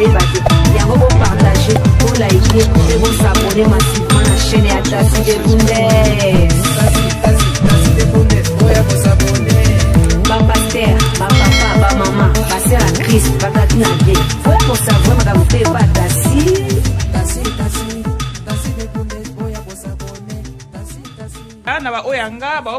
boyeba te yango bopartage bolike mpe bosabone masivement na chaîne ya tasi de bundes bapaster bapapa bamama baser ya krist batati na vie fo kosavoi makambo mpe batasi na baoyo yanga bao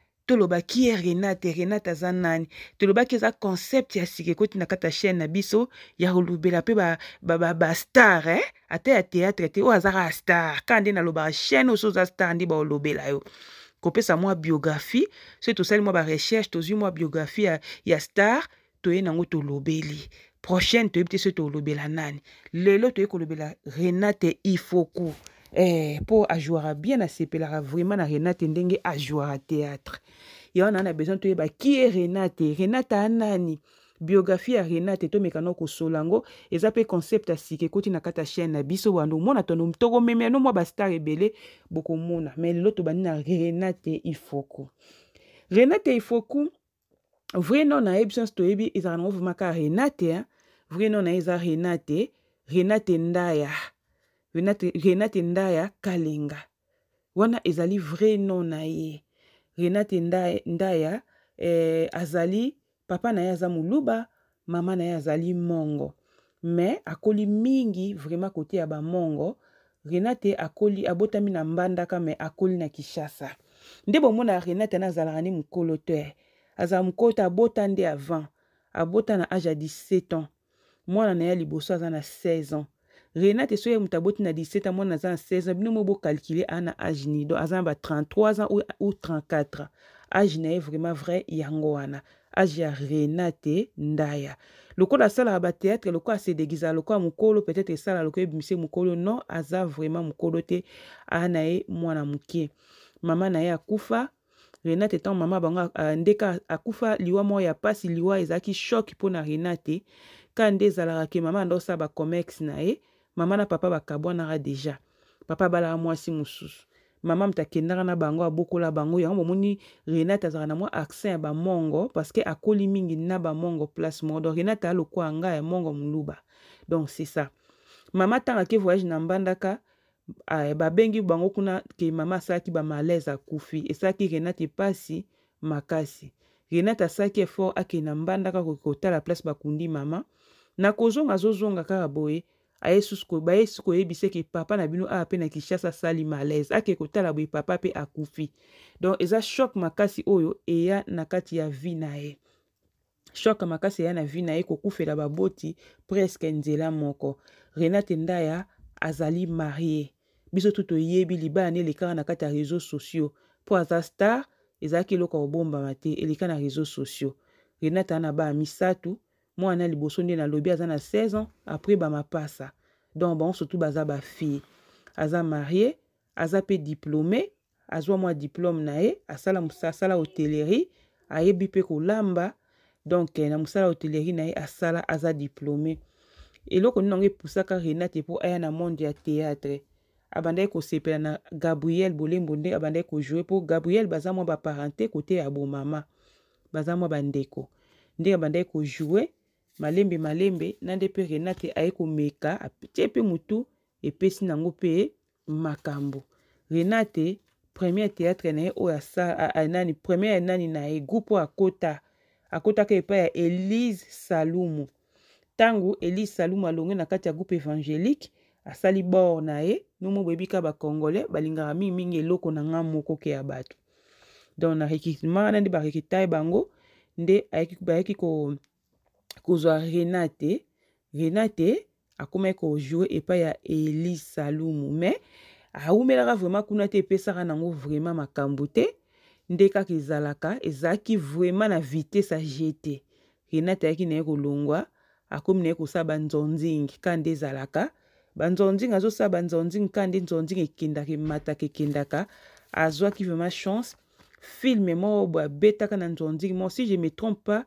tolobaki ye renate renate aza nani tolobaki eza concept ya sika ekotina kati ya chaîne na biso ya kolobela mpe bastar ba, ba, ba star, eh? ata ya théâtre te oyo azaka star kaka nde nalobaka chaîne oyo so oza star nde baolobela yo kopesa mwa biographie soki tosali mwa barecherche tozwi mwa biographie ya, ya star toye nango tolobeli prochaine toyebi te soki tolobela nani lelo toye kolobela renate ifoku eh, mpo ajwaka bien asepelaka vraiment na renate ndenge ajwaka théâtre ye wana na besoin toyeba ki e renate renate anani biographie ya renate tomeka no kosola yango eza mpe concept ya sika ekoti na kati ya chaine na biso bando omona tokomemela no mwa bastar ebele bokomona mai lelo tobandi na renate ifoku renate ifoku vrai nom na ye biso nyonso toyebi ezalaka nango vraimen kaka renate vrai nom na ye eza renate renate ndaya renate, renate ndaya kalenga wana ezali vrai nom na ye renate ndaya, ndaya eh, azali papa na ye aza moluba mama na ye azali mongo me akoli mingi vraiment kote ya bamongo renate akoli abotami na mbandaka me akoli na kishasa nde bomona renate ana azalaka nde mokolo te azala mokolo te abota nde avant abota na age ya 17 ans mwana na ye liboso aza na 16 ans renate so ye moto aboti na 17 amwana aza na 16 ans bino mo bokalkule aa na age nini donc aza na ba 33 ans ou 34 age na ye vraiment vrai yango wana age ya renate ndaya lokola asalaka bateatre lokola asedegizaka lokola mokolo peut-être esalaka lokola ebimisi mokolo non aza vraiment mokolo te aa na ye mwana moke mama na ye akufa renate ntango mama bango ndeka akufa liwa moko ya mpasi liwa ezalaki shok mpo na renate ka nde ezalaka ke mama andosala bacomex na ye mama na papa bakabwanaka deja papa abalaka mwasi mosusu mama moto akendaka na bango abokola bango yango bomoni renate azalaka na mwa accent ya bamongo parceke akoli mingi na bamongo place moko donc renate alokwa nga ya mongo moluba donc c'est ça mama ntango ake voyage na mbandaka eh, babengi bango kuna ke mama asalaki bamalaise akufi esalaki renate mpasi makasi renate asalaki effort akende na mbandaka kotala place bakundi mama na kozonga azozonga kaka boye bayesi koyebisa eke papa na bino awa mpe na kinshasa asali malaise ake kotala boye papa mpe akufi donc eza shok makasi oyo eya na kati ya vi na ye shok makasi eya na vi na ye kokufela baboti preske nzela moko renate ndaya azali marie biso tu toyebi libala na elekaka na kati ya réseau sociaux mpo aza star ezalaki eloko ya kobombama te eleka na réseau sociaux renate aa na bana misato mwana liboso nde nalobi aza na 16 ans après bamapasa donc bango surtout baza bafille aza marie aza mpe diplôme azwa mwa diplôme na ye asala, asala hotellerie ayebi mpe kolamba donc na mosala hotellerie na ye asala aza diplôme eloko nini yango epusaka renate mpo aya na monde ya théâtre abandaki kosepela na gabriel bolembo nde abandaki kojoue mpo gabriel baza mwa baparente kote ya bomama baza mwa bandeko ndenge abandaki kojoue malembe malembe na nde mpe renate aye komeka atie mpe motu epesi nango mpe makambo renate premier théâtre na ye oyo nani premier nani na ye groupe oyo akota akotaka epai ya elise salumu ntango elise salumu alonge na kati ya groupe évangélique asali bor na ye nomo boyebi ka bacongolais balingaka mingimingi eloko na nga moko ke ya bato donc na recrutement wana nde barekrita ye bango nde ayaki kozwa renate renate akomaki kojoue epai ya eli salumu me awumelaka vraiment kuna te epesaka nango vraiment makambo te nde kaka ezalaka ezalaki vraiment na vitese aje te renate ayaki na ye kolongwa akomi na ye kosala banzonzingi ka nde ezalaka banzonzingi azosala banzonzingi ka nde nzonzingi ekendaka emataka ekendaka azwaki vraiment chance filme moko boye abetaka na nzonzingi mo si je me trompe pas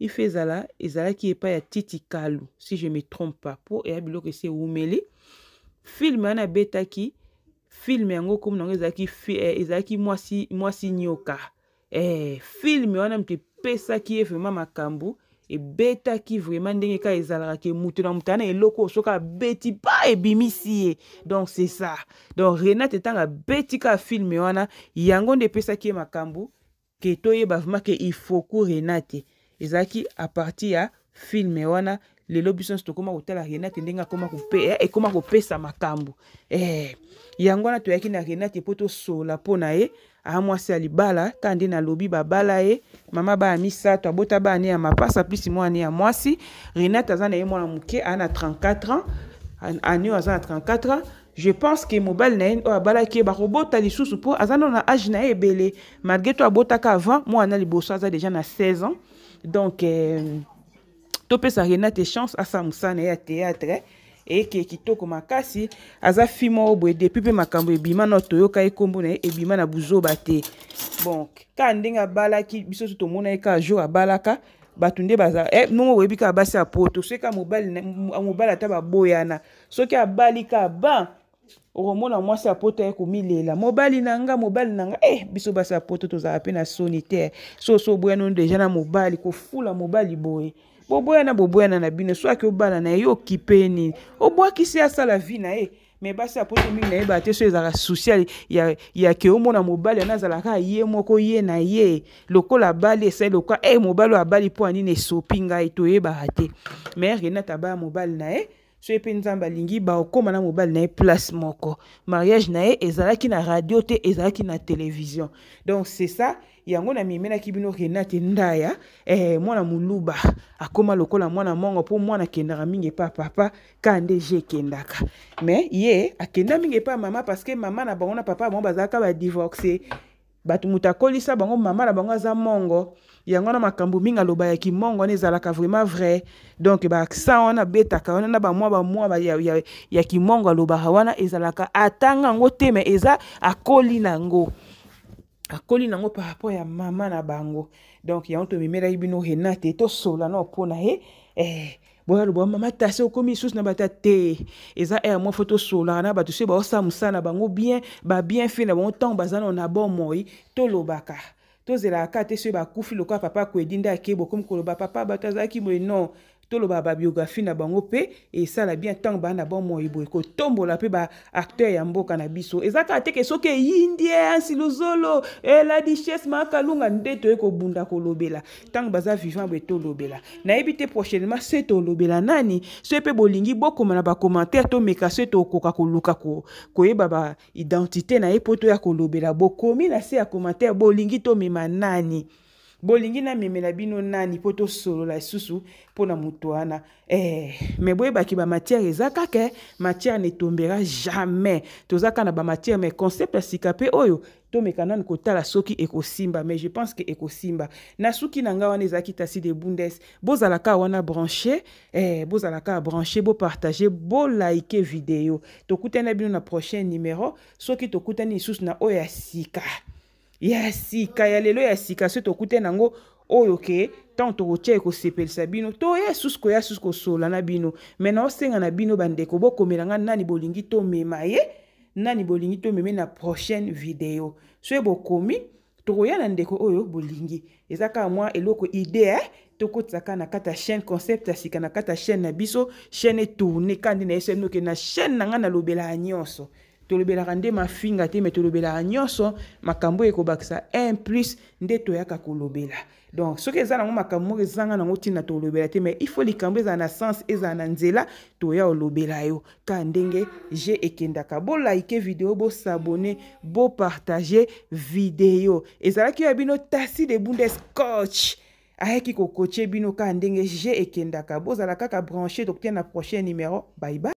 ife ezala ezalaki epai ya titi kalu si je me trompe pas mpo eya biloko esi ewumeli filme wana abetaki filme yango komona yango ezalaki eh, ezalaki mwasi, mwasi nyoka eh, filme wana moto epesaki ye vraimen makambo ebetaki vraiment ndenge kaka ezalaka ke moto na moto ana eloko soki abeti pa ebimisi ye donc c'est ça donc renate ntango abeti kaka filme wana yango nde epesaki ye makambo ke toyeba vraimen ke ifoku renate ezalaki aparti ya filme eh, wana lelo biso nyonso tokóma kotala renate ndenge ekóma eh, kopesa makambo eh, yango wana toyaki na renate mpo tosola mpo na ye aa mwasi ya libala ta nde nalobi babala ye mama baya misato abota baya ne ya mapasa plisi mwa ane ya mwasi renate aza na ye mwana moke aa na 34 ans ane oyo aza na 34 ans je pense ke mobali na ye oyo abalaki ye bakobota lisusu mpo aza nano na age na ye ebele malgré to abotaka avant mwana liboso aza deja na 16 ans donc euh, eh, topesaka ye na te chance asamusa na ye ya théâtre eyeke kitoko makasi aza fi moko boye depuis mpe makambo ebima na toyoka ye nkombo na ye eh, ebima na buzoba te bon kaka ndenge abalaki biso so tomona ye eh, kaka jour abalaka bato nde baza eh, ndongo boyebi kaka basi ya poto soki ka mobali ata baboyana soki abali ka ban okomona mwasi apoto ye komilela mobali na nga mobali na nga eh, biso basi apoto tozala mpe na soni te soso oboyana deja na mobali kofula mobali boye boboyana boboyana na bino soki obana na ye yo okipe nini obwakisi asala vi na ye eh. me basi apoto mingi nayebaka te so ezalaka susi ya, ya ke omona mobali wana azalaka ye moko ye na ye lokola bali esali lokola e eh, mobali oyo abali mpo anini esopi ngai toyebaka te me renata abaya mobali na ye eh. so ye mpe nzambe alingi baokóma na mobali na ye place moko mariage na ye ezalaki na radio te ezalaki na télévision donc c'est ça yango na mimenaki bino renate ndaya eh, mwana moluba akóma lokola mwana mongo mpo mwana akendaka mingi epa papa kande je ekendaka mais ye akenda mingi epa mama parce que mama na bango na papa bango bazalaka badivorce bato moto akolisa bango mama na bango aza mongo yango wana makambo mingi alobayaki mongo wana ezalaka vraiment vrai donc baaccent wana abetaka wana na bamwa bamwa ya, ya, ya kimongo alobaka wana ezalaka atanga yango te me eza akoli na yango akoli nango par rapport ya mama na bango donc yango tomemelaki bino renate tosola no mpona ye eh, boya loba mama tase okomi lisusu na bato ya te eza aire moko fo tosolaka na bato soki baosala mosala na bango bien babienfe na bango ntango baza nano na bomoi tolobaka tozelaka te soki bakufi lokola papa akoedi nde akebo okomi koloba papa bato azalaki boye non toloba babiographie na bango mpe esala bien ntango baa na bomoi boye kotombola mpe baacteur ya mboka na biso eza kaka teke soki eyindi ansiluzolo la duchesse makalunga nde toye kobunda kolobela ntango baza vivant boye tolobela nayebi te prochainement se tolobela nani so mpe bolingi bokoma na bacommentaire tomeka se tokoka koluka koyeba baidentité na ye mpo toya kolobela bokomi na se ya commentaire bolingi tomema nani bolingi namemela bino nani mpo tosolola lisusu mpona moto wana eh, me boyebaki bamatière eza kaka matière netombera jamais toza kaka na bamatière mais concept ya sika mpe oyo tomeka nanu kotala soki ekosimba mais je pense ke ekosimba na suki na ngai wana ezalaki tasi de bundes bozala kaka wana branche eh, bozala kaka branche bopartage bolike video tokutani bino na prochain numéro soki tokutani lisusu na oyo ya sika ya sika ya lelo ya sika soki tokutani yango oyo ke ntango tokotia ekosepelisa bino toya susu koya susu kosola na bino me naosenga na bino bandeko bokomela nga nani bolingi tomema ye nani bolingi tomeme na prochaine video soki bokomi tokoya na ndeko oyo bolingi eza kaka mwa eloko idee tokotisa kaka na kati ya chaîne concept ya sika na kati ya chaîne na biso chaîne etourne kandi na ye so ebinoke na chaîne na ngai nalobela ya nyonso tolobelaka nde mafinga te me tolobelaka nyonso makambo oyo ekobakisa 1 plus nde toyaka kolobela donc soki eza nango makambo moko ezanga nango ntina tolobela te mais ifaut likambo ezala na sens ezala na nzela toya olobela yo ka ndenge je ekendaka bolaike video bosabone bopartage video ezalaki oyo ya bino tasi de bunde scotch ayaki kokotie bino kaka ndenge je ekendaka bozala kaka branche tokotia na prochain numéro baibai